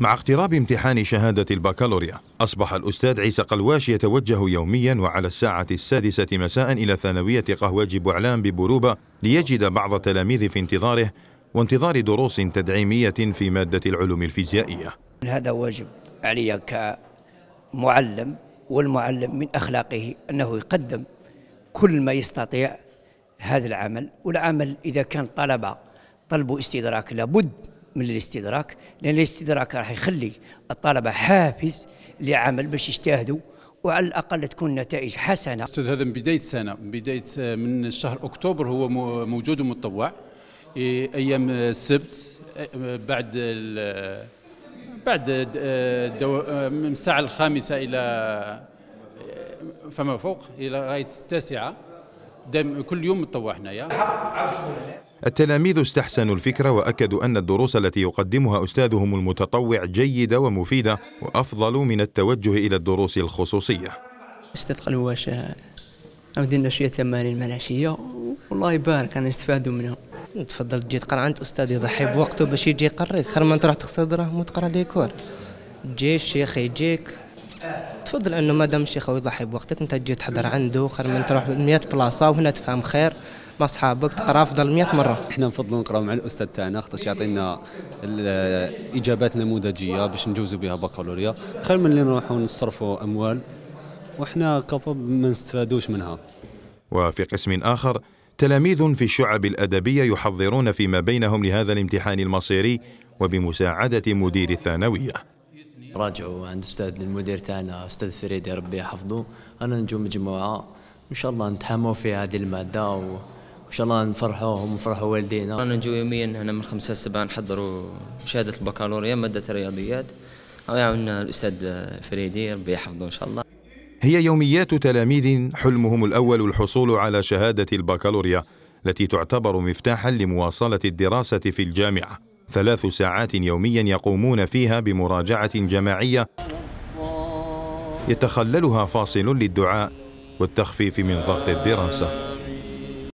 مع اقتراب امتحان شهادة البكالوريا أصبح الأستاذ عيسى قلواش يتوجه يوميا وعلى الساعة السادسة مساء إلى ثانوية قهواج بعلان ببروبة ليجد بعض التلاميذ في انتظاره وانتظار دروس تدعيمية في مادة العلوم الفيزيائية هذا واجب علي كمعلم والمعلم من أخلاقه أنه يقدم كل ما يستطيع هذا العمل والعمل إذا كان طلبة طلبوا استدراك لابد من الاستدراك لان الاستدراك راح يخلي الطلبه حافز لعمل باش يجتهدوا وعلى الاقل تكون نتائج حسنه. استاذ هذا من بدايه سنه من بدايه من شهر اكتوبر هو موجود ومتطوع إيه، ايام السبت بعد بعد من الساعه الخامسه الى فما فوق الى غايه التاسعه دائما كل يوم نتطوع هنايا التلاميذ استحسنوا الفكرة وأكدوا أن الدروس التي يقدمها أستاذهم المتطوع جيدة ومفيدة وأفضل من التوجه إلى الدروس الخصوصية استدخل واش أو درنا شوية تمارين مع العشية والله يبارك أنا استفادوا منهم تفضل تجي تقرا عند أستاذ يضحي بوقته باش يجي يقريك خير ما تروح تخسر دراهم وتقرا ليكور تجي الشيخ يجيك تفضل انه ما دام الشيخ يضحي بوقتك انت تجي تحضر عنده خير من تروح 100 بلاصه وهنا تفهم خير مع اصحابك تقرا افضل 100 مره احنا نفضل نقراو مع الاستاذ تاعنا خاطرش يعطينا الاجابات نموذجيه باش نجوزوا بها بكالوريا خير من اللي نروحوا نصرفوا اموال وحنا كابوب ما نستفادوش منها وفي قسم اخر تلاميذ في الشعب الادبيه يحضرون فيما بينهم لهذا الامتحان المصيري وبمساعده مدير الثانويه راجعوا عند استاذ المدير تاعنا استاذ فريدي ربي يحفظه انا نجوا مجموعه ان شاء الله نتحاموا في هذه الماده و... ان شاء الله نفرحوهم ونفرحوا والدينا انا نجو يوميا هنا من خمسة سبعة نحضروا شهاده البكالوريا ماده الرياضيات ويعاوننا الاستاذ فريدي ربي يحفظه ان شاء الله هي يوميات تلاميذ حلمهم الاول الحصول على شهاده البكالوريا التي تعتبر مفتاحا لمواصله الدراسه في الجامعه ثلاث ساعات يوميا يقومون فيها بمراجعة جماعية يتخللها فاصل للدعاء والتخفيف من ضغط الدراسة